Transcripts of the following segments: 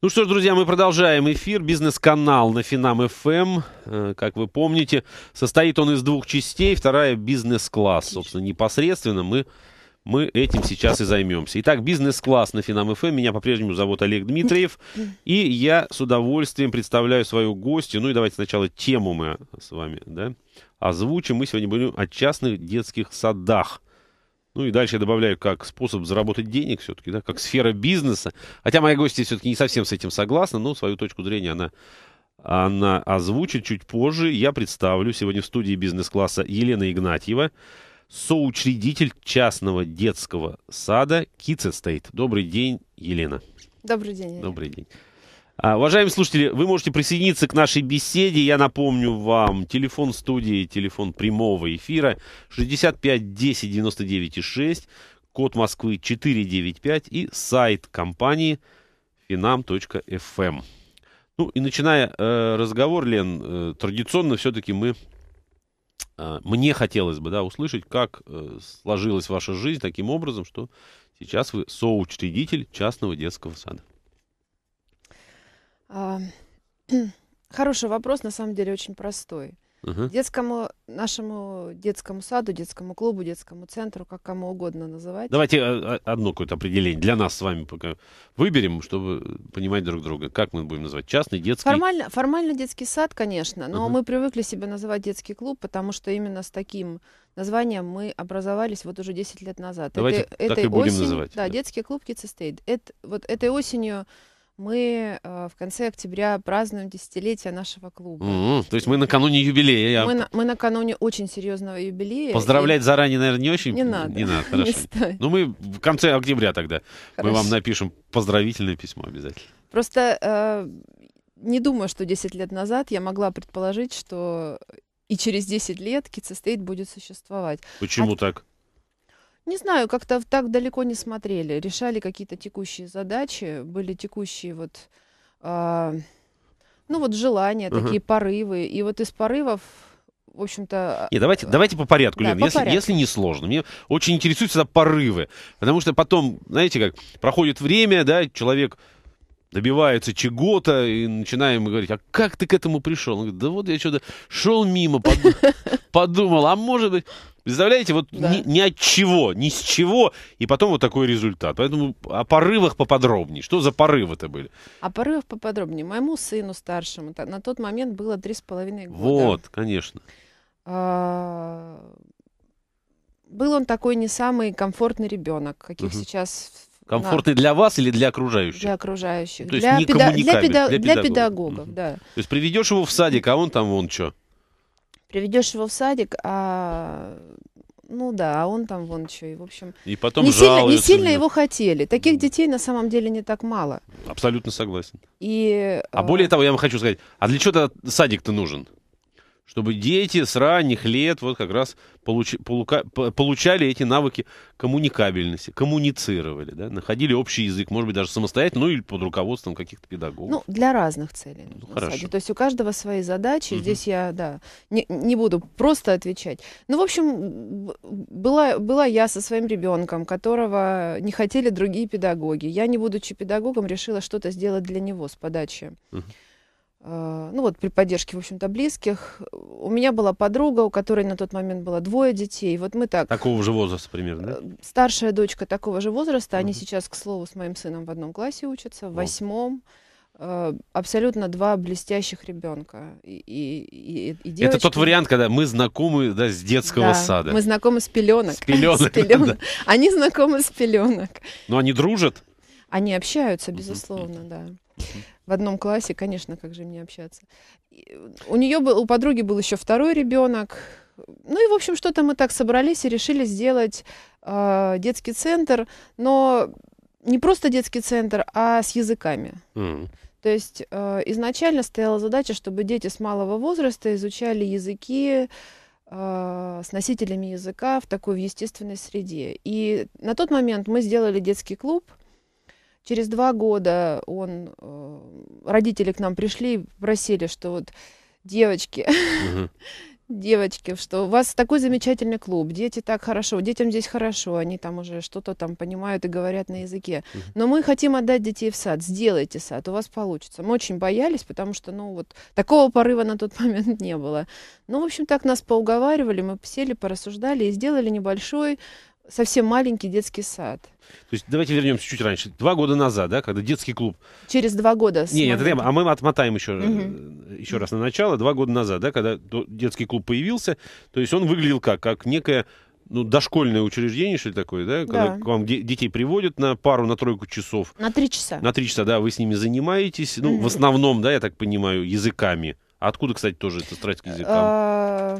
Ну что ж, друзья, мы продолжаем эфир. Бизнес-канал на Финам ФМ, эм. э, как вы помните, состоит он из двух частей. Вторая – бизнес-класс. Собственно, непосредственно мы, мы этим сейчас и займемся. Итак, бизнес-класс на Финам ФМ. Эм. Меня по-прежнему зовут Олег Дмитриев. И я с удовольствием представляю свою гостью. Ну и давайте сначала тему мы с вами да, озвучим. Мы сегодня будем о частных детских садах – ну и дальше я добавляю как способ заработать денег все-таки, да, как сфера бизнеса. Хотя мои гости все-таки не совсем с этим согласны, но свою точку зрения она она озвучит чуть позже. Я представлю сегодня в студии бизнес-класса Елена Игнатьева, соучредитель частного детского сада Kids Estate. Добрый день, Елена. Добрый день. Елена. Добрый день. А, уважаемые слушатели, вы можете присоединиться к нашей беседе. Я напомню вам, телефон студии, телефон прямого эфира 65 10 99 6, код Москвы 495 и сайт компании finam.fm. Эм. Ну и начиная э, разговор, Лен, э, традиционно все-таки мы э, мне хотелось бы да, услышать, как э, сложилась ваша жизнь таким образом, что сейчас вы соучредитель частного детского сада. Хороший вопрос, на самом деле очень простой. Угу. Детскому нашему детскому саду, детскому клубу, детскому центру, как кому угодно называть. Давайте э, э, одно какое-то определение для нас с вами пока выберем, чтобы понимать друг друга. Как мы будем называть? Частный, детский? Формально, формально детский сад, конечно, но угу. мы привыкли себя называть детский клуб, потому что именно с таким названием мы образовались вот уже 10 лет назад. Давайте это, так этой и будем осень, называть. Да, да, детский клуб Kids Estate. Это, вот этой осенью мы э, в конце октября празднуем десятилетие нашего клуба. Mm-hmm. То есть мы накануне юбилея. Мы, на, мы накануне очень серьезного юбилея. Поздравлять и... заранее, наверное, не очень. Не надо. Не надо, хорошо. ну мы в конце октября тогда. Хорошо. Мы вам напишем поздравительное письмо обязательно. Просто э, не думаю, что 10 лет назад я могла предположить, что и через 10 лет Кит Estate будет существовать. Почему а... так? Не знаю, как-то так далеко не смотрели. Решали какие-то текущие задачи, были текущие вот, а, ну вот желания, угу. такие порывы. И вот из порывов в общем-то... И давайте, а, давайте по порядку, да, по если, если не сложно. Мне очень интересуют всегда порывы, потому что потом, знаете как, проходит время, да, человек добивается чего-то, и начинаем говорить, а как ты к этому пришел? Он говорит, да вот я что-то шел мимо, подумал, а может быть... Представляете, вот да. ни, ни от чего, ни с чего, и потом вот такой результат. Поэтому о порывах поподробнее. Что за порывы-то были? О порывах поподробнее. Моему сыну старшему на тот момент было три с половиной года. Вот, конечно. А, был он такой не самый комфортный ребенок, каких сейчас Комфортный для вас или для окружающих? Для окружающих. То для, не педа... для, педа... для педагогов, для педагогов угу. да. То есть приведешь его в садик, а он там вон что приведешь его в садик, а ну да, а он там вон что. И, в общем, и потом не, сильно, не сильно его хотели. Таких детей на самом деле не так мало. Абсолютно согласен. И, а более а, того, я вам хочу сказать, а для чего тогда садик-то нужен? чтобы дети с ранних лет вот как раз получи, полука, получали эти навыки коммуникабельности, коммуницировали, да, находили общий язык, может быть, даже самостоятельно, ну или под руководством каких-то педагогов. Ну, для разных целей. Ну, хорошо. Саде. То есть у каждого свои задачи, угу. здесь я, да, не, не буду просто отвечать. Ну, в общем, была, была я со своим ребенком, которого не хотели другие педагоги. Я, не будучи педагогом, решила что-то сделать для него с подачи. Угу Э, ну вот при поддержке, в общем-то, близких. У меня была подруга, у которой на тот момент было двое детей. Вот мы так... Такого же возраста примерно, да? Э, старшая дочка такого же возраста. Они сейчас, к слову, с моим сыном в одном классе учатся, в восьмом. Э, абсолютно два блестящих ребенка. И, и, и, и Это тот вариант, когда мы знакомы да, с детского да, сада. Мы знакомы с пеленок. С пеленок. с пеленок. Да. Они знакомы с пеленок. Но они дружат? Они общаются, безусловно, да в одном классе, конечно, как же мне общаться. И э, у нее был, у подруги был еще второй ребенок. Ну и, в общем, что-то мы так собрались и решили сделать э, детский центр, но не просто детский центр, а с языками. Mm. То есть э, изначально стояла задача, чтобы дети с малого возраста изучали языки э, с носителями языка в такой в естественной среде. И на тот момент мы сделали детский клуб, Через два года он, э, родители к нам пришли и просили, что вот девочки, девочки, что у вас такой замечательный клуб, дети так хорошо, детям здесь хорошо, они там уже что-то там понимают и говорят на языке. Но мы хотим отдать детей в сад, сделайте сад, у вас получится. Мы очень боялись, потому что, ну вот, такого порыва на тот момент не было. Ну, в общем, так нас поуговаривали, мы сели, порассуждали и сделали небольшой совсем маленький детский сад. То есть давайте вернемся чуть раньше. Два года назад, да, когда детский клуб. Через два года. Не, нет, момента... а мы отмотаем еще, угу. еще раз на начало. Два года назад, да, когда детский клуб появился, то есть он выглядел как? Как некое ну, дошкольное учреждение, что ли, такое, да? Когда да. к вам де- детей приводят на пару, на тройку часов. На три часа. На три часа, да, вы с ними занимаетесь. Ну, mm в основном, да, я так понимаю, языками. А откуда, кстати, тоже это страсть к языкам? А,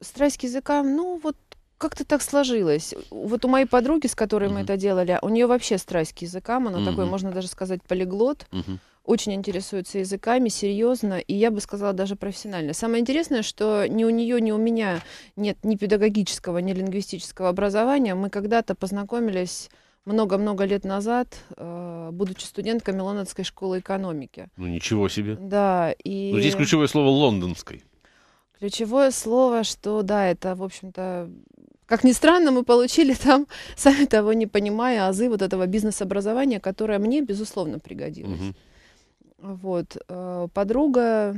страсть к языкам, ну, вот как-то так сложилось. Вот у моей подруги, с которой mm-hmm. мы это делали, у нее вообще страсть к языкам, она mm-hmm. такой, можно даже сказать, полиглот. Mm-hmm. Очень интересуется языками, серьезно, и я бы сказала, даже профессионально. Самое интересное, что ни у нее, ни у меня нет ни педагогического, ни лингвистического образования. Мы когда-то познакомились много-много лет назад, э, будучи студенткой Лондонской школы экономики. Ну ничего себе. Да, и... Но ну, здесь ключевое слово «лондонской». Ключевое слово, что да, это, в общем-то, как ни странно, мы получили там, сами того не понимая, азы вот этого бизнес-образования, которое мне, безусловно, пригодилось. Угу. Вот. Э, подруга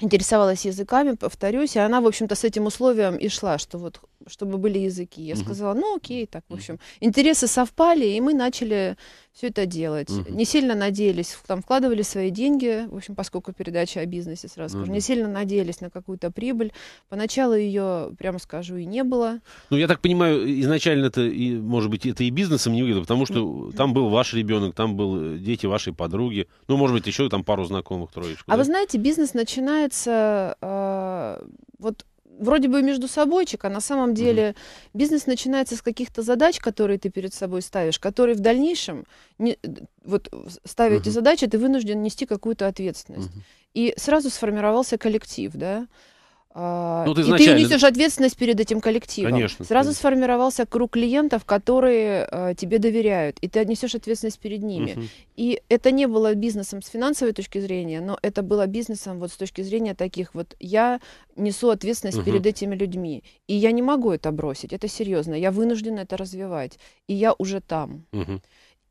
интересовалась языками, повторюсь, и она, в общем-то, с этим условием и шла, что вот чтобы были языки. Я угу. сказала, ну окей, так, в общем. Интересы совпали, и мы начали все это делать. Угу. Не сильно надеялись, там вкладывали свои деньги, в общем, поскольку передача о бизнесе, сразу угу. скажу, не сильно надеялись на какую-то прибыль. Поначалу ее, прямо скажу, и не было. Ну, я так понимаю, изначально это, и, может быть, это и бизнесом не выглядело, потому что там был ваш ребенок, там был э, дети вашей подруги, ну, может быть, еще там пару знакомых троечку. А да? вы знаете, бизнес начинается э, вот вроде бы между собойчик, а на самом деле угу. бизнес начинается с каких-то задач, которые ты перед собой ставишь, которые в дальнейшем, не, э, вот ставите угу. эти задачи, ты вынужден нести какую-то ответственность. Угу. И сразу сформировался коллектив, да, а, ну, ты, изначально... и ты несешь ответственность перед этим коллективом. Конечно. Сразу конечно. сформировался круг клиентов, которые э, тебе доверяют, и ты отнесешь ответственность перед ними. Угу. И это не было бизнесом с финансовой точки зрения, но это было бизнесом вот с точки зрения таких вот я несу ответственность угу. перед этими людьми, и я не могу это бросить, это серьезно, я вынуждена это развивать, и я уже там. Угу.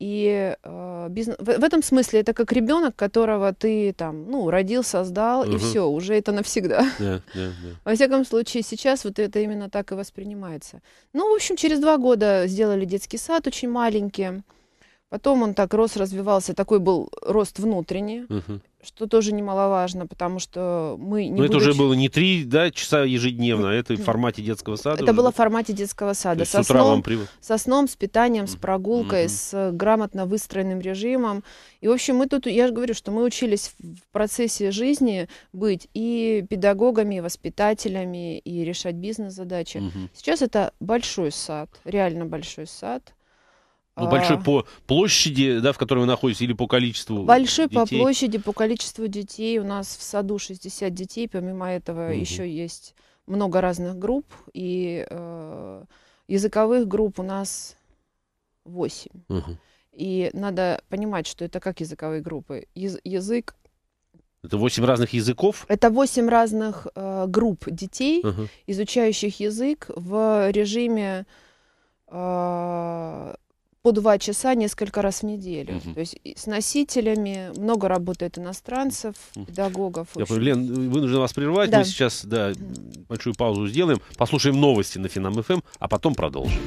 И э, бизнес... в, в этом смысле это как ребенок, которого ты там, ну, родил, создал, угу. и все, уже это навсегда. Yeah, yeah, yeah. Во всяком случае, сейчас вот это именно так и воспринимается. Ну, в общем, через два года сделали детский сад очень маленький. Потом он так рос, развивался, такой был рост внутренний. Угу что тоже немаловажно, потому что мы не Но будучи... это уже было не три да, часа ежедневно, а это в формате детского сада. Это уже? было в формате детского сада. Со, с утра сном, вам прив... со сном, с питанием, с прогулкой, mm-hmm. с грамотно выстроенным режимом. И, в общем, мы тут, я же говорю, что мы учились в процессе жизни быть и педагогами, и воспитателями, и решать бизнес-задачи. Mm-hmm. Сейчас это большой сад, реально большой сад. Ну, большой а... по площади, да, в которой вы находитесь, или по количеству Большой детей? по площади, по количеству детей. У нас в саду 60 детей, помимо этого угу. еще есть много разных групп, и э, языковых групп у нас 8. Угу. И надо понимать, что это как языковые группы. Яз язык... Это 8 разных языков? Это 8 разных э, групп детей, угу. изучающих язык в режиме... Э, по два часа несколько раз в неделю. Угу. То есть с носителями много работает иностранцев, педагогов. Я понимаю, Лен, вынужден вас прервать. Да. Мы сейчас да, большую паузу сделаем, послушаем новости на Финам ФМ, эм, а потом продолжим.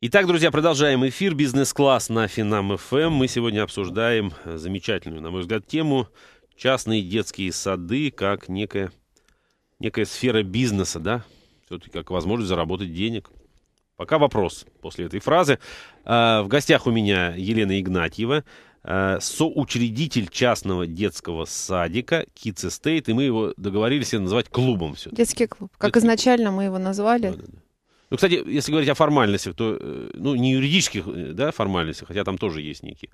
Итак, друзья, продолжаем эфир «Бизнес-класс» на Финам ФМ. Эм. Мы сегодня обсуждаем замечательную, на мой взгляд, тему частные детские сады как некая, некая сфера бизнеса, да? Все-таки как возможность заработать денег. Пока вопрос после этой фразы. Э, в гостях у меня Елена Игнатьева, э, соучредитель частного детского садика Kids Estate, и мы его договорились называть клубом все. Детский клуб. Как Детский... изначально мы его назвали. Да, да, да. Ну, кстати, если говорить о формальностях, то, э, ну, не юридических, да, формальностях, хотя там тоже есть некие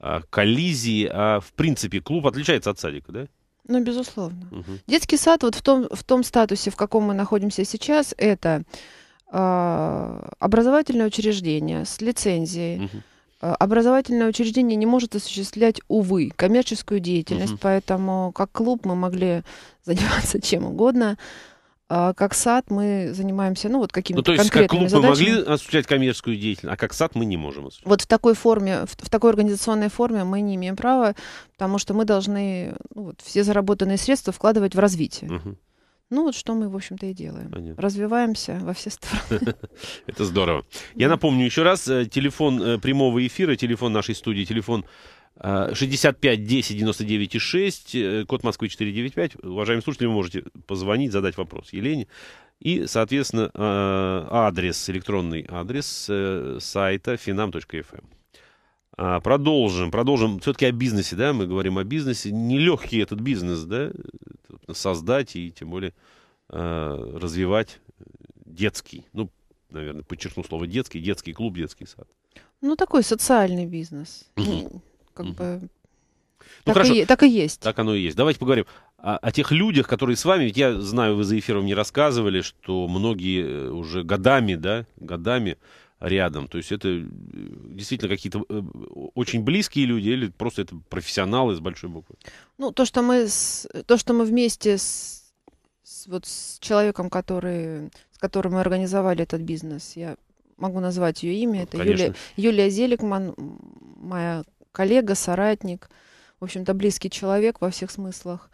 а, коллизии, а в принципе клуб отличается от садика, да? Ну, безусловно. Угу. Детский сад вот в том, в том статусе, в каком мы находимся сейчас, это а, образовательное учреждение с лицензией. А, образовательное учреждение не может осуществлять, увы, коммерческую деятельность, угу. поэтому как клуб мы могли заниматься чем угодно. А как сад мы занимаемся, ну, вот какими-то ну, то есть, как клуб задачами. мы могли осуществлять коммерческую деятельность, а как сад мы не можем осуществлять. Вот в такой форме, в, в такой организационной форме мы не имеем права, потому что мы должны ну, вот, все заработанные средства вкладывать в развитие. Угу. Ну вот что мы, в общем-то, и делаем. Понятно. Развиваемся во все стороны. Это здорово. Я напомню еще раз, э, телефон э, прямого эфира, телефон нашей студии, телефон 65 10 99 6, код Москвы 495. Уважаемые слушатели, вы можете позвонить, задать вопрос Елене. И, соответственно, э, адрес, электронный адрес сайта finam.fm. А, продолжим, продолжим. Все-таки о бизнесе, да, мы говорим о бизнесе. Нелегкий этот бизнес, да, создать и тем более а, развивать э, детский. Ну, наверное, подчеркну слово детский, детский клуб, детский сад. Ну, такой социальный бизнес. Ну, как бы... Ну, так, хорошо. И, так и есть. Так оно и есть. Давайте поговорим о, о тех людях, которые с вами. Ведь я знаю, вы за эфиром не рассказывали, что многие э, уже годами, да, годами рядом. То есть это э, действительно какие-то э, очень близкие люди или просто это профессионалы с большой буквы? Ну, то, что мы, с, то, что мы вместе с, с, вот с человеком, который, с которым мы организовали этот бизнес, я могу назвать ее имя, ну, это конечно. Юлия, Юлия Зеликман, моя коллега, соратник, в общем-то, близкий человек во всех смыслах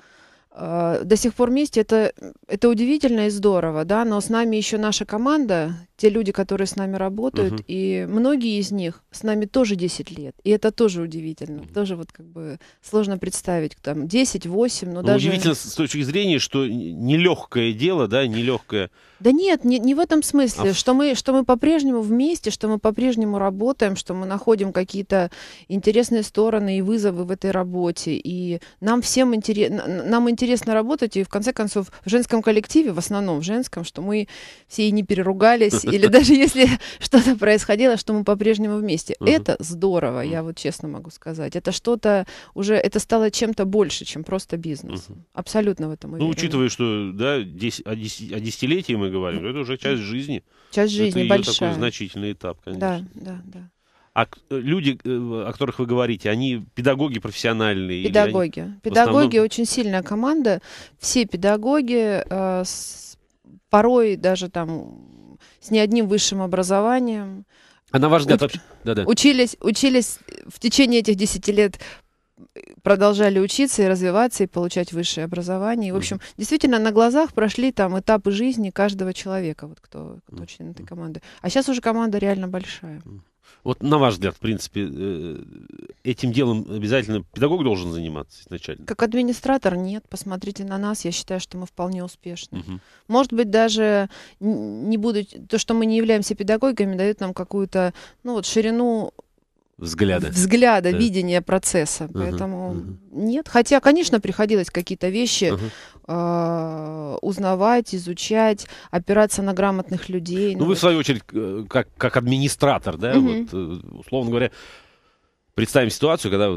а, до сих пор вместе, это, это удивительно и здорово, да, но с нами еще наша команда, те люди, которые с нами работают, угу. и многие из них с нами тоже 10 лет. И это тоже удивительно. Угу. Тоже вот как бы сложно представить, там 10, 8, но, но ну, даже... Удивительно с точки зрения, что нелегкое дело, да, нелегкое... Да нет, не, не в этом смысле, а... что мы, что мы по-прежнему вместе, что мы по-прежнему работаем, что мы находим какие-то интересные стороны и вызовы в этой работе. И нам всем интересно, нам интересно работать, и в конце концов в женском коллективе, в основном в женском, что мы все и не переругались, или даже если что-то происходило, что мы по-прежнему вместе. Угу. Это здорово, я вот честно могу сказать. Это что-то уже, это стало чем-то больше, чем просто бизнес. Угу. Абсолютно в этом ну, уверена. Ну, учитывая, что, да, 10, о, 10, о десятилетии мы говорим, это уже часть жизни. Часть жизни это большая. Это такой значительный этап, конечно. Да, да, да. А э, люди, э, о которых вы говорите, они педагоги профессиональные? Педагоги. Они педагоги основном... очень сильная команда. Все педагоги, э, с, порой даже там с ни одним высшим образованием. А на ваш взгляд, вообще... да, да. Учились, учились в течение этих 10 лет э, продолжали учиться и развиваться, и получать высшее образование. И, в общем, mm-hmm. действительно, на глазах прошли там этапы жизни каждого человека, вот кто, кто mm-hmm. член этой команды. А сейчас уже команда реально большая. Mm-hmm. Вот на ваш взгляд, в принципе, э, этим делом обязательно педагог должен заниматься изначально? Как администратор нет. Посмотрите на нас, я считаю, что мы вполне успешны. Угу. Может быть, даже не будут То, что мы не являемся педагогами, дает нам какую-то ну, вот, ширину взгляда. Взгляда, да. видения процесса. Uh-huh, Поэтому uh-huh. нет. Хотя, конечно, приходилось какие-то вещи uh-huh. узнавать, изучать, опираться на грамотных людей. Ну, вы, вот... в свою очередь, э, как, как администратор, да, uh-huh. вот, э, условно говоря, представим ситуацию, когда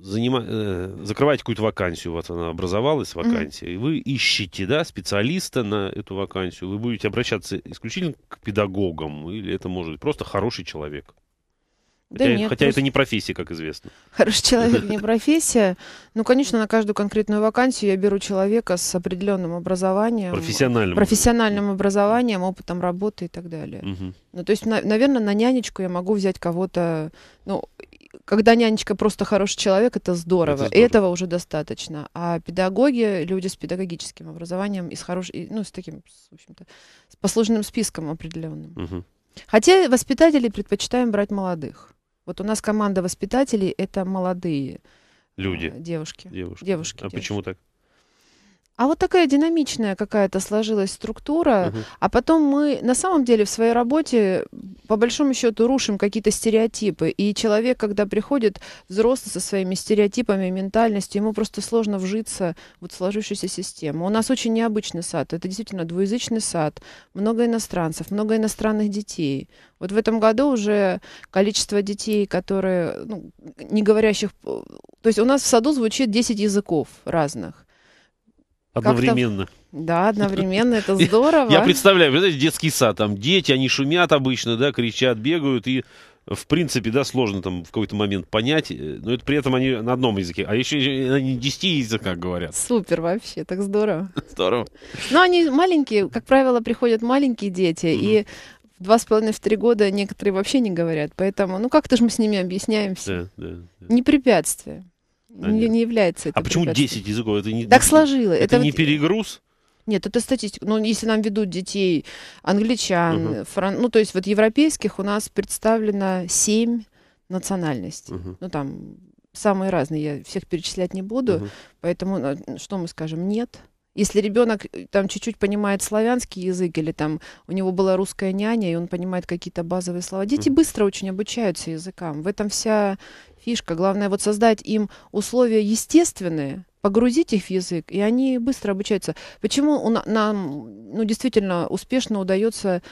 занима... Э, закрываете какую-то вакансию, у вас она образовалась, вакансия, mm-hmm. и вы ищете да, специалиста на эту вакансию, вы будете обращаться исключительно к педагогам, или это может быть просто хороший человек? Да хотя, нет, хотя просто... это не профессия, как известно. Хороший человек не профессия. Ну, конечно, на каждую конкретную вакансию я беру человека с определенным образованием. Профессиональным. Профессиональным образованием, опытом работы и так далее. Ну, то есть, наверное, на нянечку я могу взять кого-то, ну, когда нянечка просто хороший человек, это здорово. это здорово. Этого уже достаточно. А педагоги, люди с педагогическим образованием и с хорошим, ну, с таким, в общем-то, с послужным списком определенным. Угу. Хотя воспитателей предпочитаем брать молодых. Вот у нас команда воспитателей это молодые люди. А, девушки. Девушки. девушки а девушки. почему так? А вот такая динамичная какая-то сложилась структура, угу. а потом мы на самом деле в своей работе по большому счету рушим какие-то стереотипы. И человек, когда приходит взрослый со своими стереотипами, ментальностью, ему просто сложно вжиться вот в сложившуюся систему. У нас очень необычный сад, это действительно двуязычный сад, много иностранцев, много иностранных детей. Вот в этом году уже количество детей, которые, ну, не говорящих... Э, то есть у нас в саду звучит 10 языков разных. Одновременно. Да, одновременно, это здорово. Я представляю, вы знаете, детский сад, там дети, они шумят обычно, да, кричат, бегают, и, в принципе, да, сложно там в какой-то момент понять, э, но это при этом они на одном языке, а еще они на десяти языках говорят. Супер вообще, так здорово. Здорово. Но ну, они маленькие, как правило, приходят маленькие дети, и в два с половиной, в три года некоторые вообще не говорят, поэтому, ну как-то же мы с ними объясняемся. да, да. Не препятствие. А не, не является это. А почему 10 языков? Это не, так сложилось. Это, это не вот... перегруз? Нет, это статистика. Но ну, если нам ведут детей англичан, uh-huh. фран... ну, то есть вот европейских у нас представлено 7 национальностей. Uh-huh. Ну, там самые разные, я всех перечислять не буду. Uh-huh. Поэтому э, что мы скажем? Нет. Если ребенок э, там чуть-чуть понимает славянский язык или там у него была русская няня и он понимает какие-то базовые слова, дети mm. быстро очень обучаются языкам. В этом вся фишка. Главное вот создать им условия естественные, погрузить их в язык, и они быстро обучаются. Почему он, нам ну, действительно успешно удается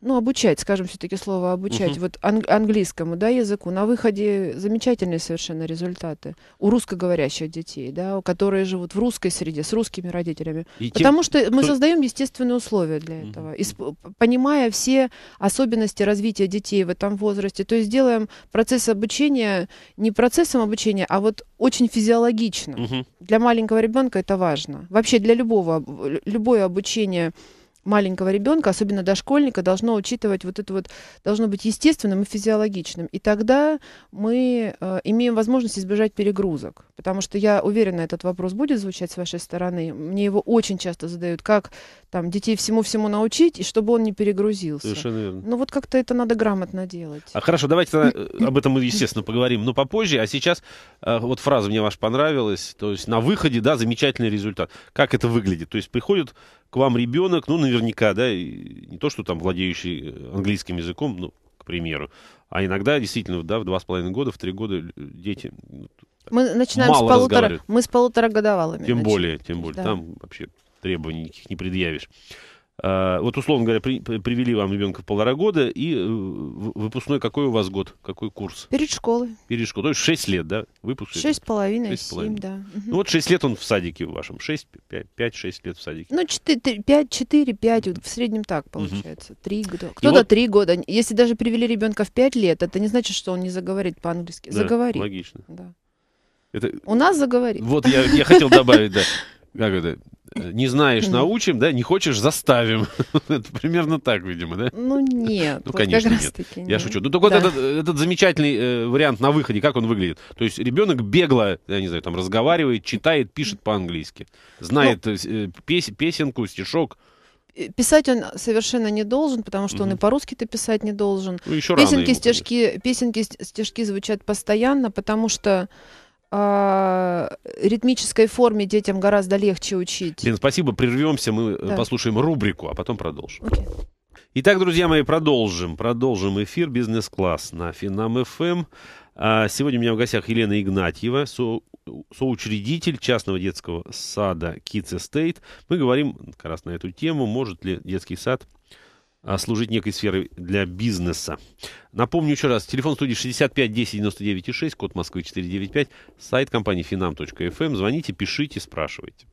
ну, обучать, скажем все-таки слово обучать, угу. вот ан- английскому, да, языку, на выходе замечательные совершенно результаты у русскоговорящих детей, да, которые живут в русской среде, с русскими родителями. И Потому тем, что мы кто... создаем естественные условия для угу. этого, исп- понимая все особенности развития детей в этом возрасте. То есть делаем процесс обучения не процессом обучения, а вот очень физиологично. Угу. Для маленького ребенка это важно. Вообще для любого, любое обучение маленького ребенка, особенно дошкольника, должно учитывать вот это вот, должно быть естественным и физиологичным. И тогда мы э, имеем возможность избежать перегрузок. Потому что я уверена, этот вопрос будет звучать с вашей стороны. Мне его очень часто задают, как там детей всему-всему научить, и чтобы он не перегрузился. Совершенно верно. Ну вот как-то это надо грамотно делать. А хорошо, давайте тогда э, об этом мы, естественно, поговорим, но попозже. А сейчас э, вот фраза мне ваша понравилась, то есть на выходе, да, замечательный результат. Как это выглядит? То есть приходит к вам ребенок, ну, наверняка, да, не то, что там владеющий э, английским языком, ну, к примеру, а иногда, действительно, да, в два с половиной года, в три года э, дети ну, мы начинаем мало с полутора, мы с полутора годовалыми. Тем начали. более, тем более, да. там вообще требований никаких не предъявишь. Э, вот условно говоря, при, привели вам ребенка в полтора года, и э, выпускной какой у вас год, какой курс? Перед школой. Перед школой, то есть 6 лет, да? Выпуск шесть с половиной, семь, да. Ну вот 6 лет он в садике в вашем, 6, 5, 5 6 лет в садике. Ну 4, 5, 4, 5, вот в среднем так получается, угу. 3 года. Кто-то вот... 3 года. Если даже привели ребенка в 5 лет, это не значит, что он не заговорит по-английски. Да, заговорит. логично. Да. Это... У нас заговорит. Вот я, я хотел добавить, да. Как это? Не знаешь, научим, да? Не хочешь, заставим. это примерно так, видимо, да? Ну, нет. ну, конечно, нет. Я шучу. Ну, только вот э, этот, замечательный э, вариант на выходе, как он выглядит? То есть ребенок бегло, я не знаю, там, разговаривает, читает, пишет по-английски. Знает ну. э, песенку, стишок писать он совершенно не должен, потому что угу. он и по-русски-то писать не должен. Ну, еще песенки, ему, стишки, песенки, стежки звучат постоянно, потому что а, ритмической форме детям гораздо легче учить. Лен, спасибо, прервемся, мы э, да. послушаем рубрику, а потом продолжим. Okay. Итак, друзья мои, продолжим. Продолжим эфир «Бизнес-класс» на Финам ФМ. Эм. А, сегодня у меня в гостях Елена Игнатьева, со соучредитель частного детского сада Kids Estate. Мы говорим как раз на эту тему, может ли детский сад а, служить некой сферой для бизнеса. Напомню еще раз, телефон студии 65 10 99 6, код Москвы 495, сайт компании finam.fm. Эм. Звоните, пишите, спрашивайте.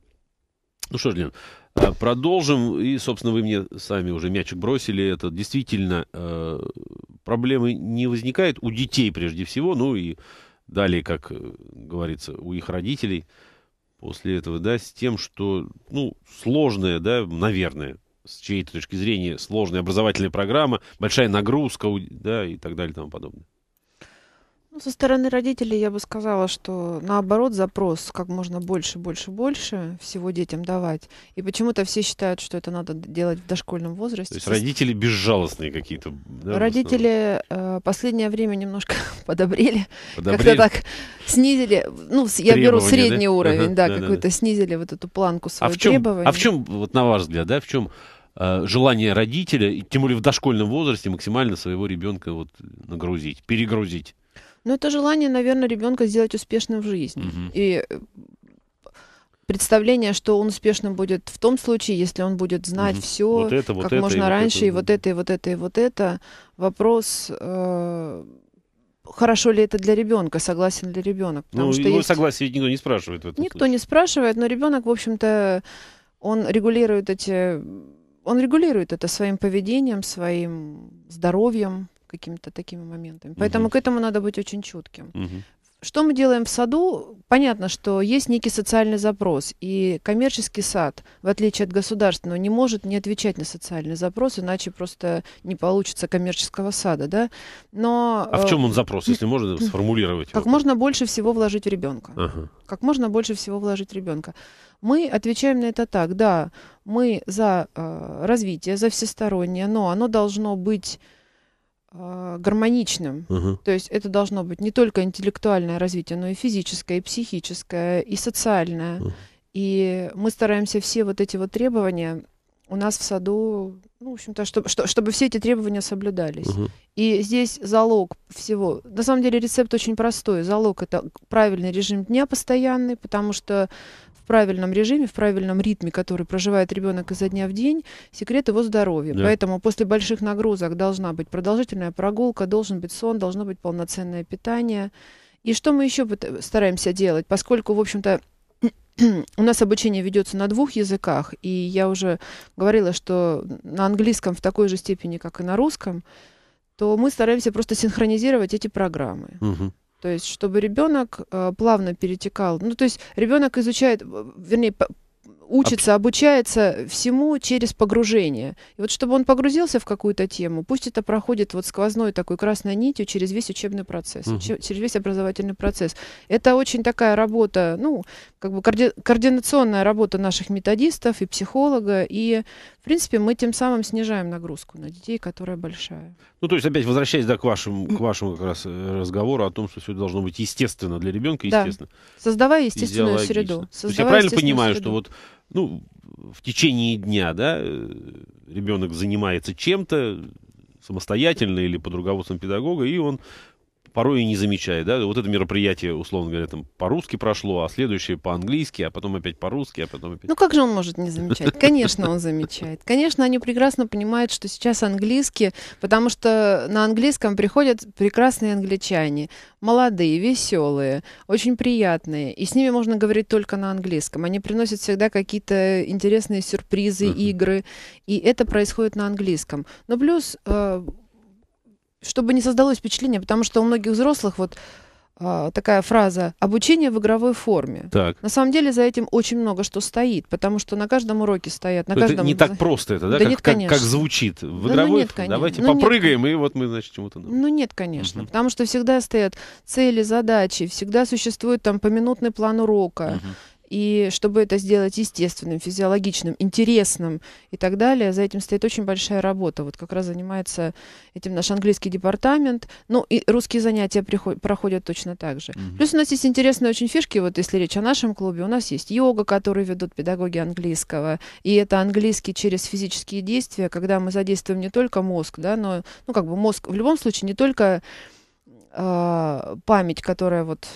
Ну что ж, Лен, а, продолжим. И, собственно, вы мне сами уже мячик бросили. Это действительно э, проблемы не возникает у детей прежде всего, ну и далее, как э, говорится, у их родителей после этого, да, с тем, что, ну, сложное, да, наверное, с чьей-то точки зрения, сложная образовательная программа, большая нагрузка да, и так далее и тому подобное. Ну, со стороны родителей я бы сказала, что наоборот запрос как можно больше, больше, больше всего детям давать. И почему-то все считают, что это надо делать в дошкольном возрасте. То есть родители безжалостные какие-то. Да, родители э, последнее время немножко подобрели, подобрели. как-то так снизили. Ну, я беру средний да? уровень, ага, да, да какой-то да, снизили вот эту планку своих а требований. А в чем, а вот на ваш взгляд, да, в чем Э, желание родителя, тем более в дошкольном возрасте, максимально своего ребенка вот нагрузить, перегрузить. Ну, это желание, наверное, ребенка сделать успешным в жизни. Угу. И э, представление, что он успешным будет в том случае, если он будет знать угу. все, вот это, вот как это, можно и раньше, вот и вот это, и вот это, и вот это. Вопрос. Э хорошо ли это для ребенка, согласен ли ребенок. Потому ну, что его есть... согласие никто не спрашивает. В этом никто случае. не спрашивает, но ребенок, в общем-то, он регулирует эти он регулирует это своим поведением, своим здоровьем, какими-то такими моментами. Поэтому угу. к этому надо быть очень чутким. Угу. Что мы делаем в саду? Понятно, что есть некий социальный запрос, и коммерческий сад, в отличие от государственного, не может не отвечать на социальный запрос, иначе просто не получится коммерческого сада, да? Но а в э, чем он запрос, если можно сформулировать? Как его? можно больше всего вложить в ребенка. Ага. Как можно больше всего вложить в ребенка. Мы отвечаем на это так, да, мы за э, развитие, за всестороннее, но оно должно быть э, гармоничным. Угу. То есть это должно быть не только интеллектуальное развитие, но и физическое, и психическое, и социальное. Угу. И мы стараемся все вот эти вот требования у нас в саду, ну, в общем-то, чтобы, чтобы все эти требования соблюдались. Угу. И здесь залог всего. На самом деле рецепт очень простой. Залог это правильный режим дня постоянный, потому что правильном режиме, в правильном ритме, который проживает ребенок изо дня в день, секрет его здоровья. Да. Поэтому после больших нагрузок должна быть продолжительная прогулка, должен быть сон, должно быть полноценное питание. И что мы еще стараемся делать, поскольку, в общем-то, у нас обучение ведется на двух языках, и я уже говорила, что на английском в такой же степени, как и на русском, то мы стараемся просто синхронизировать эти программы. Угу. То есть, чтобы ребенок э, плавно перетекал. Ну, то есть, ребенок изучает, вернее, учится, обучается всему через погружение. И вот чтобы он погрузился в какую-то тему, пусть это проходит вот сквозной такой красной нитью через весь учебный процесс, угу. uh через весь образовательный процесс. Это очень такая работа, ну, как бы коорди координационная работа наших методистов и психолога, и в принципе, мы тем самым снижаем нагрузку на детей, которая большая. Ну, то есть, опять возвращаясь да, к, вашему, к вашему как раз э, разговору о том, что все должно быть естественно для ребенка, естественно. Да. Создавая естественную среду. Создавая то есть я правильно понимаю, среду. что вот ну, в течение дня, да, э, ребенок занимается чем-то э, самостоятельно или под руководством педагога, и он порой и не замечает, да, вот это мероприятие, условно говоря, там по-русски прошло, а следующее по-английски, а потом опять по-русски, а потом опять... Ну как же он может не замечать? Конечно, он замечает. Конечно, они прекрасно понимают, что сейчас английский, потому что на английском приходят прекрасные англичане, молодые, веселые, очень приятные, и с ними можно говорить только на английском. Они приносят всегда какие-то интересные сюрпризы, игры, и это происходит на английском. Но плюс э, чтобы не создалось впечатление, потому что у многих взрослых вот а, такая фраза «обучение в игровой форме». Так. На самом деле за этим очень много что стоит, потому что на каждом уроке стоят, на ну, каждом... Это не так просто это, да, да как, нет, как, как звучит? В да, ну игровой ну нет, конечно. давайте ну попрыгаем, нет. и вот мы, значит, чему-то... Ну нет, конечно, угу. потому что всегда стоят цели, задачи, всегда существует там поминутный план урока. Угу и чтобы это сделать естественным, физиологичным, интересным и так далее, за этим стоит очень большая работа. Вот как раз занимается этим наш английский департамент. Ну и русские занятия приходят, проходят точно так же. Угу. Плюс у нас есть интересные очень фишки, вот если речь о нашем клубе, у нас есть йога, которую ведут педагоги английского. И это английский через физические действия, когда мы задействуем не только мозг, да, но, ну как бы мозг в любом случае не только э, память, которая вот...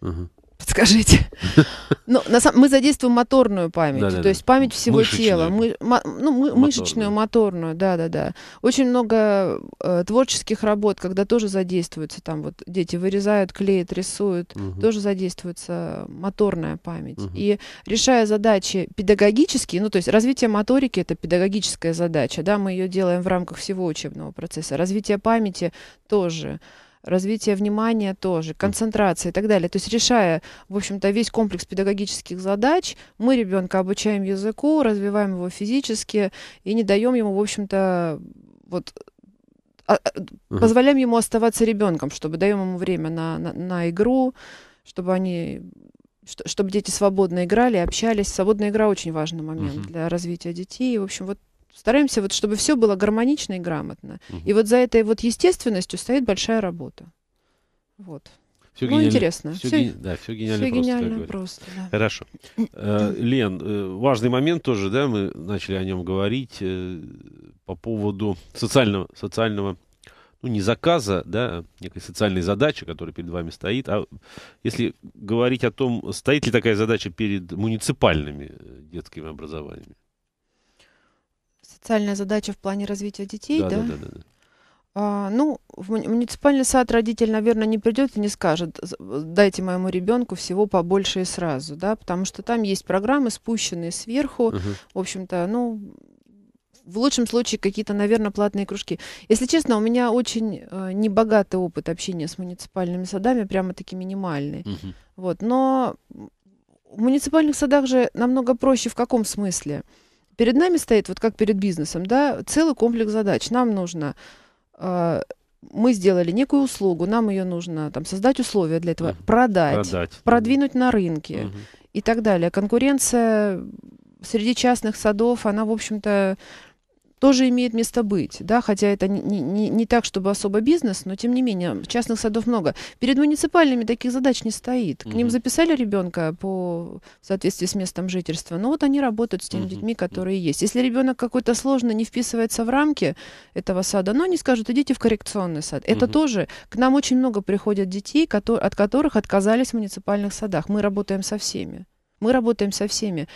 Угу подскажите. Ну на самом, мы задействуем моторную память, да, да, то есть память всего мышечную. тела, мы, ну, мы, моторную. мышечную, моторную, да, да, да. Очень много э, творческих работ, когда тоже задействуются, там вот дети вырезают, клеят, рисуют, угу. тоже задействуется моторная память. Угу. И решая задачи педагогические, ну то есть развитие моторики это педагогическая задача, да, мы ее делаем в рамках всего учебного процесса, развитие памяти тоже развитие внимания тоже, концентрация и так далее. То есть решая, в общем-то, весь комплекс педагогических задач, мы ребенка обучаем языку, развиваем его физически и не даем ему, в общем-то, вот а, а, позволяем ему оставаться ребенком, чтобы даем ему время на, на, на игру, чтобы они чтобы дети свободно играли, общались. Свободная игра очень важный момент угу. для развития детей. В общем, вот Стараемся, вот, чтобы все было гармонично и грамотно. Угу. И вот за этой вот естественностью стоит большая работа. Вот. Все ну, интересно. Все, все, да, все гениально все просто. просто да. Хорошо. Э, Лен, э, важный момент тоже, да, мы начали о нем говорить э, по поводу социального, социального ну, не заказа, да, а некой социальной задачи, которая перед вами стоит, а если говорить о том, стоит ли такая задача перед муниципальными детскими образованиями? социальная задача в плане развития детей, да? Да, да, да. да. А, ну, в муниципальный сад родитель, наверное, не придет и не скажет, дайте моему ребенку всего побольше и сразу, да, потому что там есть программы, спущенные сверху, угу. в общем-то, ну, в лучшем случае какие-то, наверное, платные кружки. Если честно, у меня очень э, небогатый опыт общения с муниципальными садами, прямо-таки минимальный. Угу. Вот, но в муниципальных садах же намного проще в каком смысле? перед нами стоит, вот как перед бизнесом, да, целый комплекс задач. Нам нужно а, мы сделали некую услугу, нам ее нужно там, создать условия для этого, uh-huh. продать, продать, продвинуть на рынке uh-huh. и так далее. Конкуренция среди частных садов, она, в общем-то, тоже имеет место быть, да, хотя это не, не, не так, чтобы особо бизнес, но тем не менее, частных садов много. Перед муниципальными таких задач не стоит. К угу. ним записали ребенка по в соответствии с местом жительства, но вот они работают с теми угу. детьми, которые есть. Если ребенок какой-то сложный, не вписывается в рамки этого сада, но они скажут, идите в коррекционный сад. Это угу. тоже, к нам очень много приходят детей, которые, от которых отказались в муниципальных садах. Мы работаем со всеми. Мы работаем со всеми.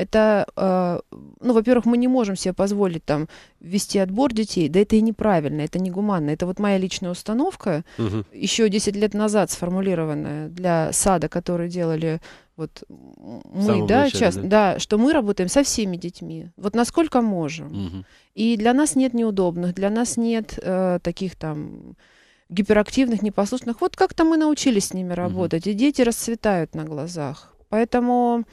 Это, э, ну, во-первых, мы не можем себе позволить там вести отбор детей, да это и неправильно, это негуманно. Это вот моя личная установка, угу. еще 10 лет назад сформулированная для сада, который делали вот мы, да, начале, часто, да? да, что мы работаем со всеми детьми, вот насколько можем. Угу. И для нас нет неудобных, для нас нет э, таких там гиперактивных, непослушных. Вот как-то мы научились с ними работать, угу. и дети расцветают на глазах. Поэтому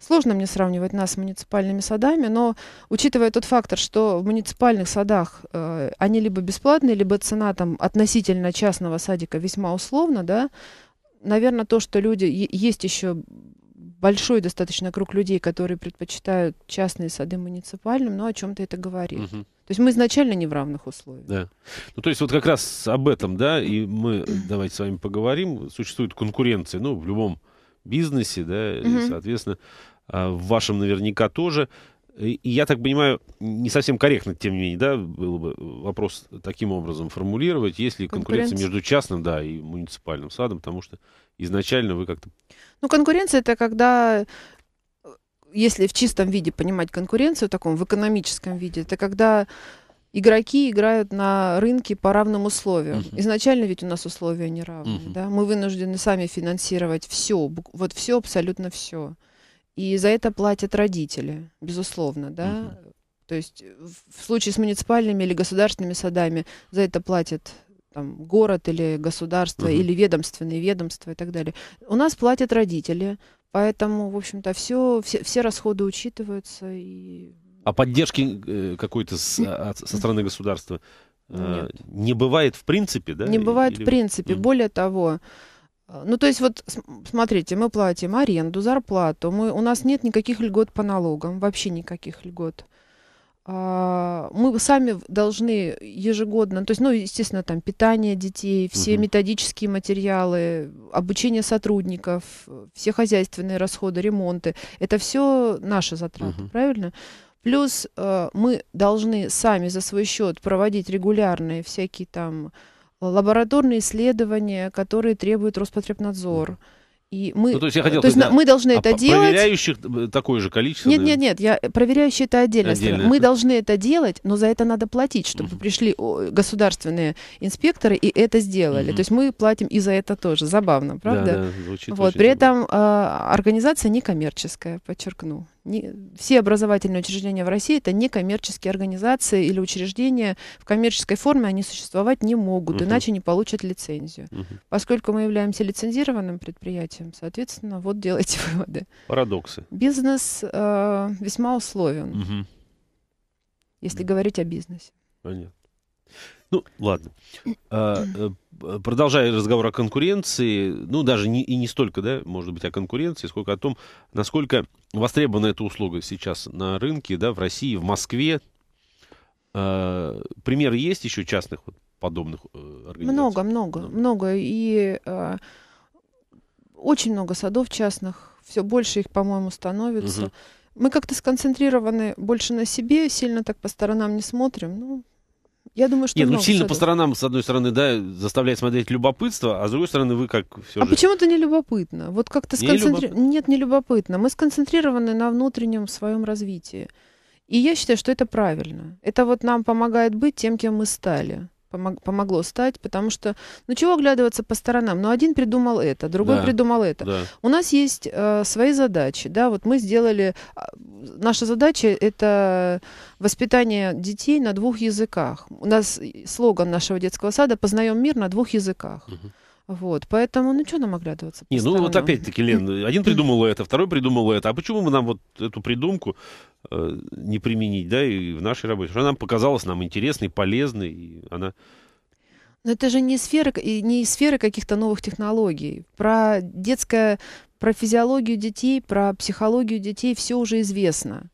Сложно мне сравнивать нас с муниципальными садами, но учитывая тот фактор, что в муниципальных садах э, они либо бесплатные, либо цена там относительно частного садика весьма условно, да, наверное, то, что люди есть еще большой достаточно круг людей, которые предпочитают частные сады муниципальным, но о чем-то это говорит. Угу. То есть мы изначально не в равных условиях. Да. Ну, то есть вот как раз об этом, да, и мы давайте с вами поговорим. Существует конкуренция, ну, в любом бизнесе, да, угу. Mm соответственно, а, в вашем наверняка тоже. И я так понимаю, не совсем корректно, тем не менее, да, был бы вопрос таким образом формулировать, есть ли конкуренция, конкуренция между частным, да, и муниципальным садом, потому что изначально вы как-то... Ну, конкуренция — это когда э, если в чистом виде понимать конкуренцию, в таком в экономическом виде, это когда игроки играют на рынке по равным условиям. Угу. Изначально ведь у нас условия не равны. Угу. Да? Мы вынуждены сами финансировать все, вот все, абсолютно все. И за это платят родители, безусловно, да. Угу. То есть э, в случае с муниципальными или государственными садами за это платят там, город или государство, угу. или ведомственные ведомства и так далее. У нас платят родители, поэтому, в общем-то, все, все, все расходы учитываются и Э, а поддержки какой-то со стороны государства э, Нет. не бывает в принципе, да? Не бывает Или... в принципе. Mm. Более того, э, ну, то есть вот, смотрите, мы платим аренду, зарплату, мы, у нас нет никаких льгот по налогам, вообще никаких льгот. А, мы сами должны ежегодно, то есть, ну, естественно, там питание детей, все угу. методические материалы, обучение сотрудников, все хозяйственные расходы, ремонты, это все наши затраты, угу. правильно? Правильно. Плюс э, мы должны сами за свой счет проводить регулярные всякие там э, лабораторные исследования, которые требует Роспотребнадзор. И мы, ну, то есть я э, хотел, то есть мы должны а это делать. Проверяющих э, такое же количество. Нет, нет, нет, я проверяющие это отдельно. Мы должны это делать, но за это надо платить, чтобы uh-huh. пришли государственные инспекторы и это сделали. Uh-huh. То есть мы платим и за это тоже. Забавно, правда? Да, да, звучит. Вот при забавно. этом э, организация некоммерческая, подчеркну, не, все образовательные учреждения в России это некоммерческие организации или учреждения в коммерческой форме они существовать не могут, угу. иначе не получат лицензию. Угу. Поскольку мы являемся лицензированным предприятием, соответственно, вот делайте выводы. Парадоксы. Бизнес э, весьма условен, угу. если да. говорить о бизнесе. Понятно. Ну, ладно. А, э, продолжая разговор о конкуренции, ну, даже не, и не столько, да, может быть, о конкуренции, сколько о том, насколько востребована эта услуга сейчас на рынке, да, в России, в Москве. А, примеры есть еще частных вот подобных э, организаций? Много, много, да. много. И а, очень много садов частных, все больше их, по-моему, становится. Угу мы как-то сконцентрированы больше на себе, сильно так по сторонам не смотрим. Ну, я думаю, что Нет, ну сильно по сторонам, с одной стороны, да, заставляет смотреть любопытство, а с другой стороны, вы как все А же... почему-то не любопытно? Вот как-то сконцентрировано. Нет, не любопытно. Мы сконцентрированы на внутреннем своем развитии. И я считаю, что это правильно. Это вот нам помогает быть тем, кем мы стали помог помогло стать, потому что, ну чего оглядываться по сторонам? Ну один придумал это, другой да, придумал это. Да. У нас есть э, свои задачи, да, вот мы сделали, а, наша задача это воспитание детей на двух языках. У нас слоган нашего детского сада «Познаем мир на двух языках». Угу. Вот, поэтому, ну что нам оглядываться? Не, ну вот опять-таки, Лен, один придумал это, второй придумал это. А почему мы нам вот эту придумку э, не применить, да, и в нашей работе? Она нам показалась нам интересной, полезной, и она... Но это же не сфера, не сфера каких-то новых технологий. Про детское, про физиологию детей, про психологию детей все уже известно.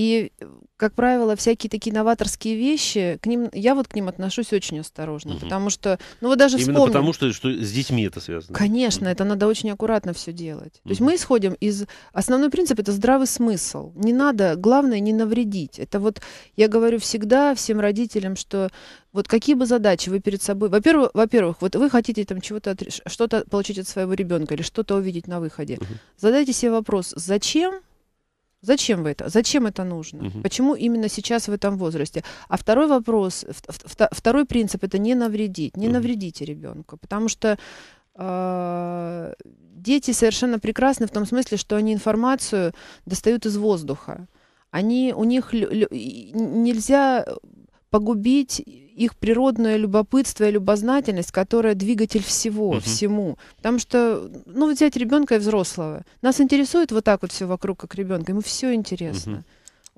И, э, как правило, всякие такие новаторские вещи, к ним, я вот к ним отношусь очень осторожно, угу. потому что, ну вот даже Именно вспомним, потому, что, что с детьми это связано. Конечно, угу. это надо очень аккуратно все делать. То есть мы исходим из... Основной принцип — это здравый смысл. Не надо, главное, не навредить. Это вот я говорю всегда всем родителям, что вот какие бы задачи вы перед собой... Во-первых, во-первых вот вы хотите там чего-то, что-то получить от своего ребенка или что-то увидеть на выходе. Угу. Задайте себе вопрос, зачем Зачем вы это? Зачем это нужно? Угу. Почему именно сейчас в этом возрасте? А второй вопрос, второй принцип это не навредить, не угу. навредите ребенку, потому что э, дети совершенно прекрасны в том смысле, что они информацию достают из воздуха. Они у них нельзя погубить их природное любопытство и любознательность, которая двигатель всего, угу. всему. Потому что, ну, взять ребенка и взрослого. Нас интересует вот так вот все вокруг, как ребенка. Ему все интересно. Угу.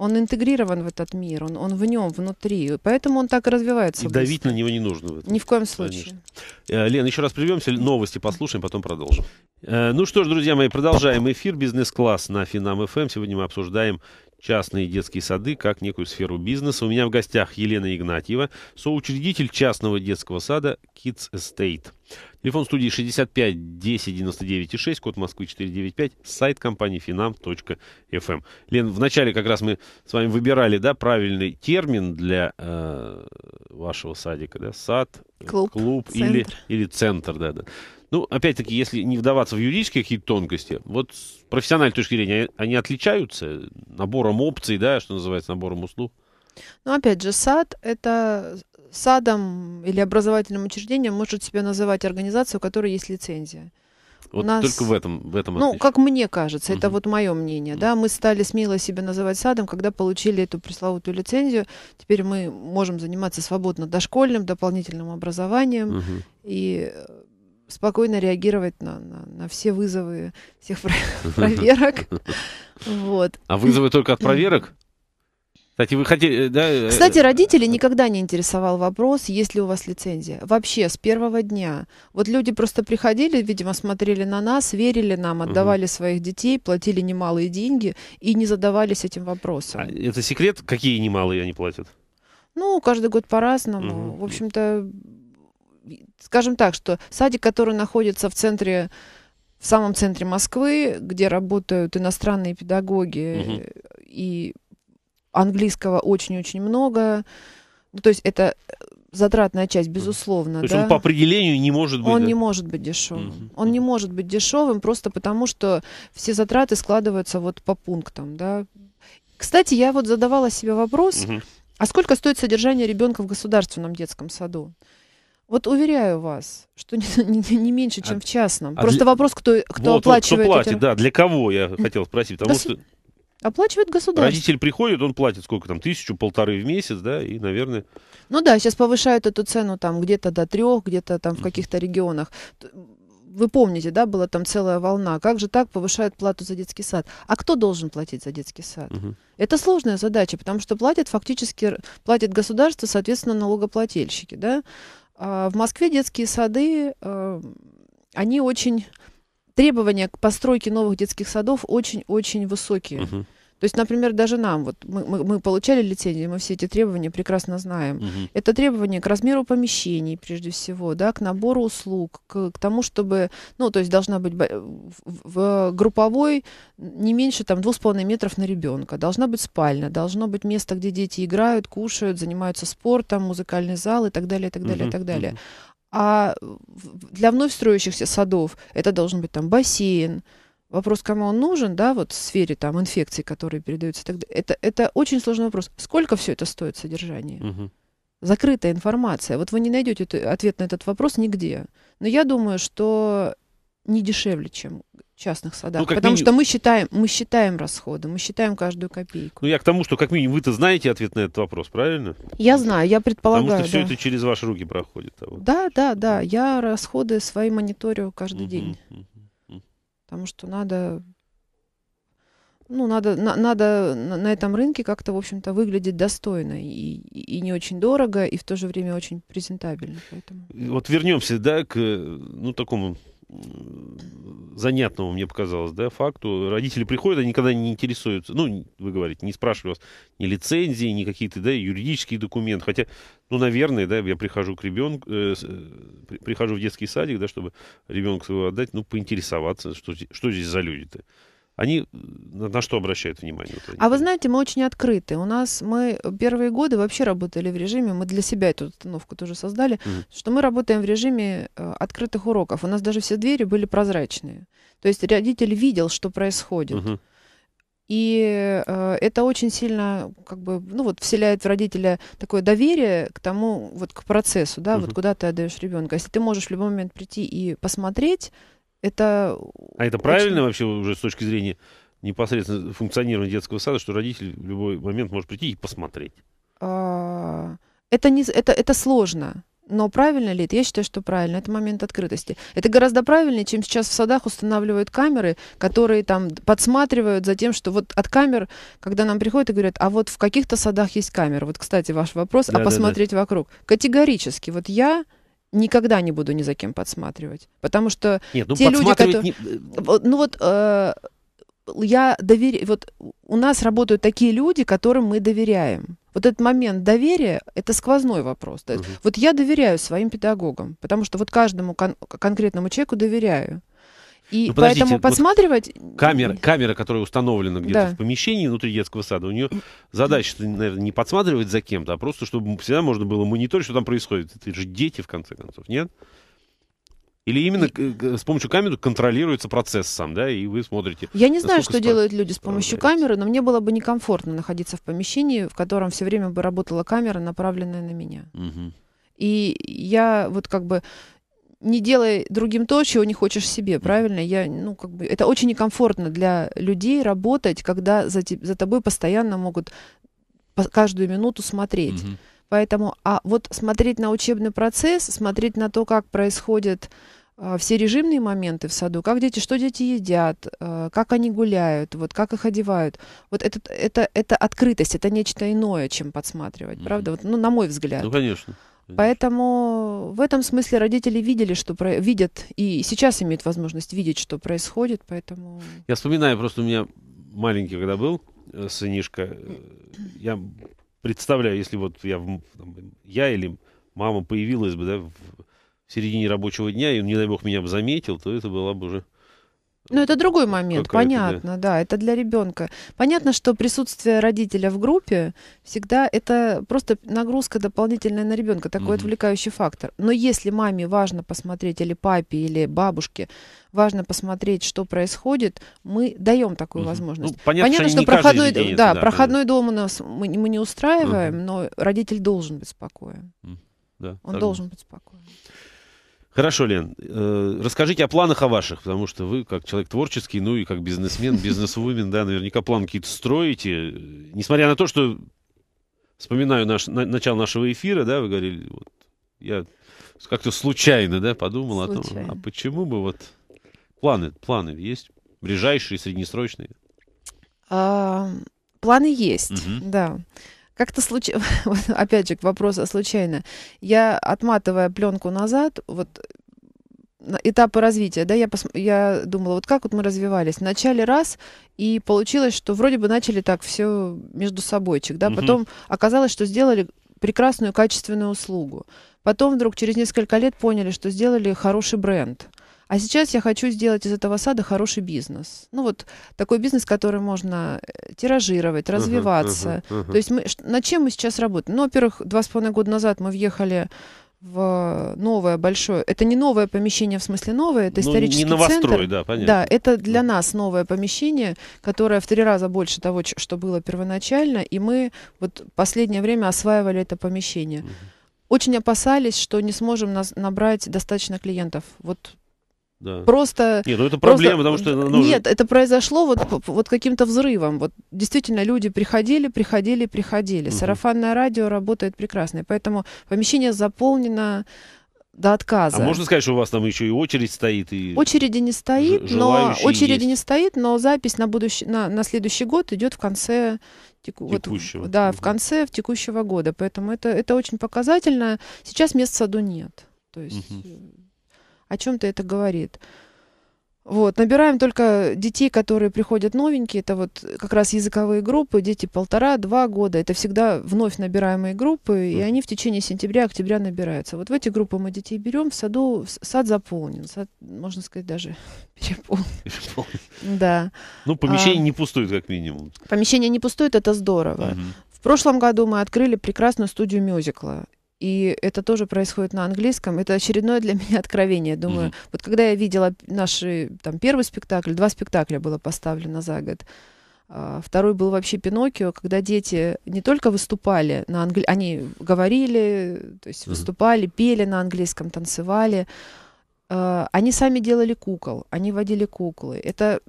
Он интегрирован в этот мир, он, он в нем, внутри. Поэтому он так и развивается. И быстро. давить на него не нужно. в этом. Ни в коем случае. Конечно. Э, Лен, еще раз прервемся, новости послушаем, потом продолжим. Э, ну что ж, друзья мои, продолжаем эфир «Бизнес-класс» на Финам-ФМ. Эм. Сегодня мы обсуждаем частные детские сады как некую сферу бизнеса. У меня в гостях Елена Игнатьева, соучредитель частного детского сада Kids Estate. Телефон студии 65 10 99 6, код Москвы 495, сайт компании finam.fm. Эм. Лен, вначале как раз мы с вами выбирали да, правильный термин для э, вашего садика. Да? Сад, клуб, клуб центр. Или, или центр. Да, да. Ну, опять-таки, если не вдаваться в юридические какие-то тонкости, вот с профессиональной точки зрения они отличаются набором опций, да, что называется, набором услуг? Ну, опять же, сад – это садом или образовательным учреждением может себя называть организацию, у которой есть лицензия. Вот у нас, только в этом, в этом. Ну, как мне кажется, uh -huh. это вот мое мнение, да, мы стали смело себя называть садом, когда получили эту пресловутую лицензию. Теперь мы можем заниматься свободно дошкольным, дополнительным образованием uh -huh. и спокойно реагировать на, на, на все вызовы всех проверок. Вот. А вызовы только от проверок? Кстати, вы хотели, э, да? Э, Кстати, э, родители никогда не интересовал вопрос, есть ли у вас лицензия. Вообще, с первого дня. Вот люди просто приходили, видимо, смотрели на нас, верили нам, отдавали угу. своих детей, платили немалые деньги и не задавались этим вопросом. А это секрет, какие немалые они платят? Ну, каждый год по-разному. Угу. В общем-то, скажем так, что садик, который находится в центре в самом центре Москвы, где работают иностранные педагоги угу. и английского очень-очень много. Ну, то есть это э, затратная часть, безусловно. То есть да? он по определению не может быть. Он да? не может быть дешевым. Угу. Он не может быть дешевым просто потому, что все затраты складываются вот по пунктам, да. Кстати, я вот задавала себе вопрос, угу. а сколько стоит содержание ребенка в государственном детском саду? Вот уверяю вас, что не, не, не меньше, чем а, в частном. А Просто для... вопрос, кто, кто вот, оплачивает. кто платит, эти... да, для кого, я хотел спросить. Потому Гос... что... Оплачивает государство. Родитель приходит, он платит сколько там, тысячу, полторы в месяц, да, и, наверное... Ну да, сейчас повышают эту цену там где-то до трех, где-то там в каких-то регионах вы помните, да, была там целая волна. Как же так повышают плату за детский сад? А кто должен платить за детский сад? Угу. Это сложная задача, потому что платит фактически платит государство, соответственно, налогоплательщики, да. А, в Москве детские сады, эм, они очень... Требования к постройке новых детских садов очень-очень высокие. Uh-huh. То есть, например, даже нам, вот мы, мы, мы получали лицензию, мы все эти требования прекрасно знаем. Угу. Это требования к размеру помещений, прежде всего, да, к набору услуг, к, к тому, чтобы, ну, то есть должна быть э, в, в групповой не меньше там 2,5 метров на ребенка, должна быть спальня, должно быть место, где дети играют, кушают, занимаются спортом, музыкальный зал и так далее, и так далее, угу, и так далее. А для вновь строящихся садов это должен быть там бассейн, Вопрос, кому он нужен, да, вот в сфере там инфекций, которые передаются, это, это очень сложный вопрос. Сколько все это стоит содержание? Угу. Закрытая информация. Вот вы не найдете ответ на этот вопрос нигде. Но я думаю, что не дешевле, чем частных садах. Ну, потому минимум... что мы считаем, мы считаем расходы, мы считаем каждую копейку. Ну, я к тому, что как минимум вы-то знаете ответ на этот вопрос, правильно? Я знаю, я предполагаю. Потому что да. все это через ваши руки проходит. А вот. Да, да, да. Я расходы свои мониторю каждый угу, день. Угу. Потому что надо, ну, надо, на, надо на этом рынке как-то, в общем-то, выглядеть достойно и, и не очень дорого, и в то же время очень презентабельно. Поэтому. Вот вернемся, да, к э, ну, такому занятному, мне показалось, да, факту. Родители приходят, они никогда не интересуются, ну, вы говорите, не спрашивали вас ни лицензии, ни какие-то, да, юридические документы. Хотя, ну, наверное, да, я прихожу к ребенку, э, прихожу в детский садик, да, чтобы ребенка своего отдать, ну, поинтересоваться, что, что здесь за люди-то они э, на что обращают внимание? Вот а вы знаете, мы очень открыты. У нас мы первые годы вообще работали в режиме, мы для себя эту установку тоже создали, mm-hmm. что мы работаем в режиме э, открытых уроков. У нас даже все двери были прозрачные. То есть родитель видел, что происходит. Mm-hmm. И э, это очень сильно, как бы, ну вот вселяет в родителя такое доверие к тому, вот к процессу, да, угу. Uh вот куда ты отдаешь ребенка. Если ты можешь в любой момент прийти и посмотреть, это... А это правильно очень... вообще уже с точки зрения непосредственно функционирования детского сада, что родитель в любой момент может прийти и посмотреть? А, это, не, это, это сложно. Но правильно ли это? Я считаю, что правильно. Это момент открытости. Это гораздо правильнее, чем сейчас в садах устанавливают камеры, которые там подсматривают за тем, что вот от камер, когда нам приходят и говорят, а вот в каких-то садах есть камеры. Вот, кстати, ваш вопрос, да, а да, посмотреть да. вокруг. Категорически. Вот я никогда не буду ни за кем подсматривать. Потому что Нет, ну, те люди, которые... Не... Э, ну вот э, я доверяю... Вот у нас работают такие люди, которым мы доверяем. Вот этот момент доверия – это сквозной вопрос. Угу. Вот я доверяю своим педагогам, потому что вот каждому кон- конкретному человеку доверяю. И ну, поэтому вот подсматривать... камера, камера, которая установлена где-то да. в помещении внутри детского сада, у нее задача, наверное, не подсматривать за кем-то, а просто чтобы всегда можно было мониторить, что там происходит. Это же дети, в конце концов, нет? Или именно и... с помощью камеры контролируется процесс сам, да, и вы смотрите. Я не знаю, что спа... делают люди с помощью камеры, но мне было бы некомфортно находиться в помещении, в котором все время бы работала камера, направленная на меня. Угу. И я вот как бы не делай другим то, чего не хочешь себе, правильно? Я, ну, как бы, это очень некомфортно для людей работать, когда за, te, за тобой постоянно могут по, каждую минуту смотреть. Угу. Поэтому, а вот смотреть на учебный процесс, смотреть на то, как происходит а, все режимные моменты в саду, как дети, что дети едят, а, как они гуляют, вот как их одевают. Вот это, это, это открытость, это нечто иное, чем подсматривать, mm-hmm. правда? Вот, ну, на мой взгляд. Ну, конечно. Поэтому в этом смысле родители видели, что про... видят, и сейчас имеют возможность видеть, что происходит, поэтому... Я вспоминаю, просто у меня маленький, когда был э, сынишка, э, я представляю, если вот я, там, я или мама появилась бы да, в середине рабочего дня, и, не дай бог, меня бы заметил, то это была бы уже ну, это другой момент, понятно, да. да, это для ребенка. Понятно, что присутствие родителя в группе всегда это просто нагрузка дополнительная на ребенка, такой угу. отвлекающий фактор. Но если маме важно посмотреть, или папе, или бабушке важно посмотреть, что происходит, мы даем такую угу. возможность. Ну, понятно, понятно, что, что проходной, день, да, да, проходной да. дом у нас мы, мы не устраиваем, угу. но родитель должен быть спокоен. Да, Он так должен быть спокоен. Хорошо, Лен, э, расскажите о планах о ваших, потому что вы, как человек творческий, ну и как бизнесмен, бизнесвумен, да, наверняка план какие-то строите. Несмотря на то, что, вспоминаю наш, на, начало нашего эфира, да, вы говорили, вот, я как-то случайно, да, подумал случайно. о том, а почему бы вот планы, планы есть, ближайшие, среднесрочные? А, планы есть, угу. да. Как-то случайно, опять же, к вопросу случайно. Я, отматывая пленку назад, вот этапы развития, да, я, пос... я думала, вот как вот мы развивались. В начале раз, и получилось, что вроде бы начали так все между собойчик, да, угу. потом оказалось, что сделали прекрасную качественную услугу. Потом вдруг через несколько лет поняли, что сделали хороший бренд. А сейчас я хочу сделать из этого сада хороший бизнес. Ну вот такой бизнес, который можно э, тиражировать, развиваться. Uh-huh, uh-huh, uh-huh. То есть мы, над чем мы сейчас работаем? Ну, во-первых, два с половиной года назад мы въехали в э, новое большое. Это не новое помещение в смысле новое, это ну, исторический не новострой, центр. да, понятно. Да, это для нас новое помещение, которое в три раза больше того, что было первоначально, и мы вот последнее время осваивали это помещение. Угу. Очень опасались, что не сможем нас набрать достаточно клиентов. Вот да. Просто... Нет, ну это проблема, просто... потому что... Ну, Нет, уже... это произошло вот, вот каким-то взрывом. Вот действительно люди приходили, приходили, приходили. Угу. Сарафанное радио работает прекрасно. И поэтому помещение заполнено до отказа. А можно сказать, что у вас там еще и очередь стоит? И очереди не стоит, но очереди есть. не стоит, но запись на будущий, на, на следующий год идет в конце теку, текущего. Вот, да, в конце в текущего года, поэтому это это очень показательно. Сейчас мест в саду нет, то есть. Угу о чем-то это говорит. Вот, набираем только детей, которые приходят новенькие, это вот как раз языковые группы, дети полтора-два года, это всегда вновь набираемые группы, и они в течение сентября-октября набираются. Вот в эти группы мы детей берем, в саду, сад заполнен, сад, можно сказать, даже переполнен. Да. Ну, помещение а. не пустует, как минимум. Помещение не пустует, это здорово. В прошлом году мы открыли прекрасную студию мюзикла. И это тоже происходит на английском. Это очередное для меня откровение. Думаю, mm-hmm. вот когда я видела наши там первый спектакль, два спектакля было поставлено за год. А, второй был вообще Пиноккио, когда дети не только выступали на английском, они говорили, то есть выступали, пели на английском, танцевали. А, они сами делали кукол, они водили куклы. Это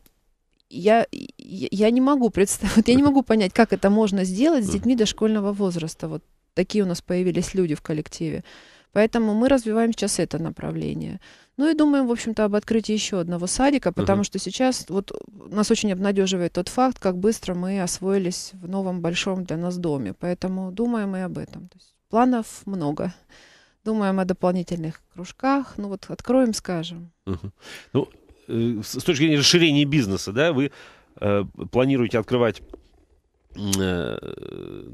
я, я не могу представить, я не могу понять, как это можно сделать с детьми дошкольного возраста. Вот такие у нас появились люди в коллективе. Поэтому мы развиваем сейчас это направление. Ну и думаем, в общем-то, об открытии еще одного садика, потому uh-huh. что сейчас вот нас очень обнадеживает тот факт, как быстро мы освоились в новом большом для нас доме. Поэтому думаем и об этом. То есть планов много. Думаем о дополнительных кружках. Ну вот откроем, скажем. Uh-huh. Ну, э, с точки зрения расширения бизнеса, да, вы э, планируете открывать Э,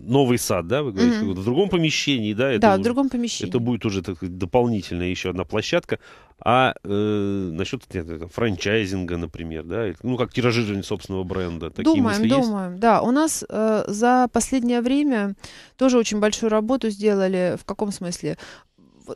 новый сад, да, вы говорите, mm-hmm. в другом помещении, да? Это, да, в другом помещении. Это будет уже так, дополнительная еще одна площадка. А э, насчет нет, франчайзинга, например, да, ну как тиражирование собственного бренда, такие думаем, мысли думаем, есть? да. У нас э, за последнее время тоже очень большую работу сделали. В каком смысле?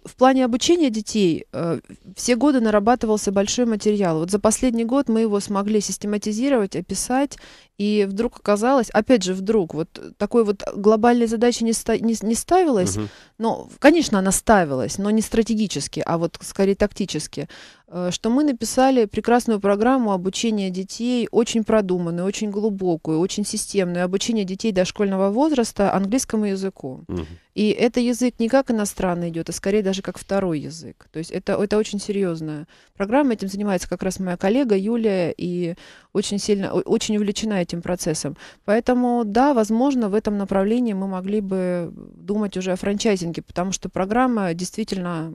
в плане обучения детей э, все годы нарабатывался большой материал. Вот за последний год мы его смогли систематизировать, описать, и вдруг оказалось, опять же, вдруг, вот такой вот глобальной задачи не, ста не, не ставилась, угу. но, конечно, она ставилась, но не стратегически, а вот скорее тактически. Э, что мы написали прекрасную программу обучения детей, очень продуманную, очень глубокую, очень системную, обучение детей дошкольного возраста английскому языку. Угу. И это язык не как иностранный идет, а скорее даже как второй язык. То есть это, это очень серьезная программа, этим занимается как раз моя коллега Юлия, и очень сильно, очень увлечена этим процессом. Поэтому, да, возможно, в этом направлении мы могли бы думать уже о франчайзинге, потому что программа действительно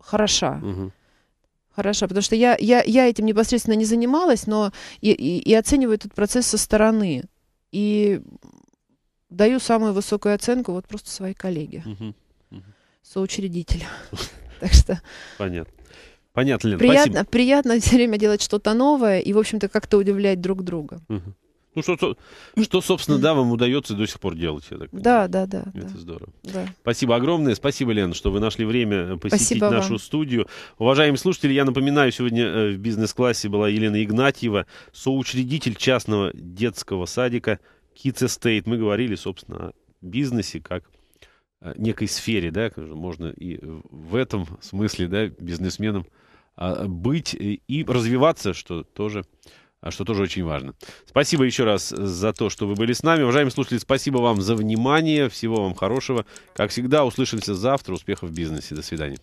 хороша. Угу. Хорошо, потому что я, я, я этим непосредственно не занималась, но и, и, и оцениваю этот процесс со стороны. И даю самую высокую оценку вот просто своей коллеге, угу, угу. соучредителю. Так что... Понятно. Понятно, Лена, приятно, приятно все время делать что-то новое и, в общем-то, как-то удивлять друг друга. Угу. Ну, что, что, собственно, да, вам удается до сих пор делать, я так понимаю. Да, да, да. Это да, здорово. Да. Спасибо огромное. Спасибо, Лена, что вы нашли время посетить Спасибо нашу вам. студию. Уважаемые слушатели, я напоминаю, сегодня э, в бизнес-классе была Елена Игнатьева, соучредитель частного детского садика Kids Estate. Мы говорили, собственно, о бизнесе как э, некой сфере, да, можно и в этом смысле, да, бизнесменом а, быть и развиваться, что тоже а что тоже очень важно. Спасибо еще раз за то, что вы были с нами. Уважаемые слушатели, спасибо вам за внимание. Всего вам хорошего. Как всегда, услышимся завтра. Успехов в бизнесе. До свидания.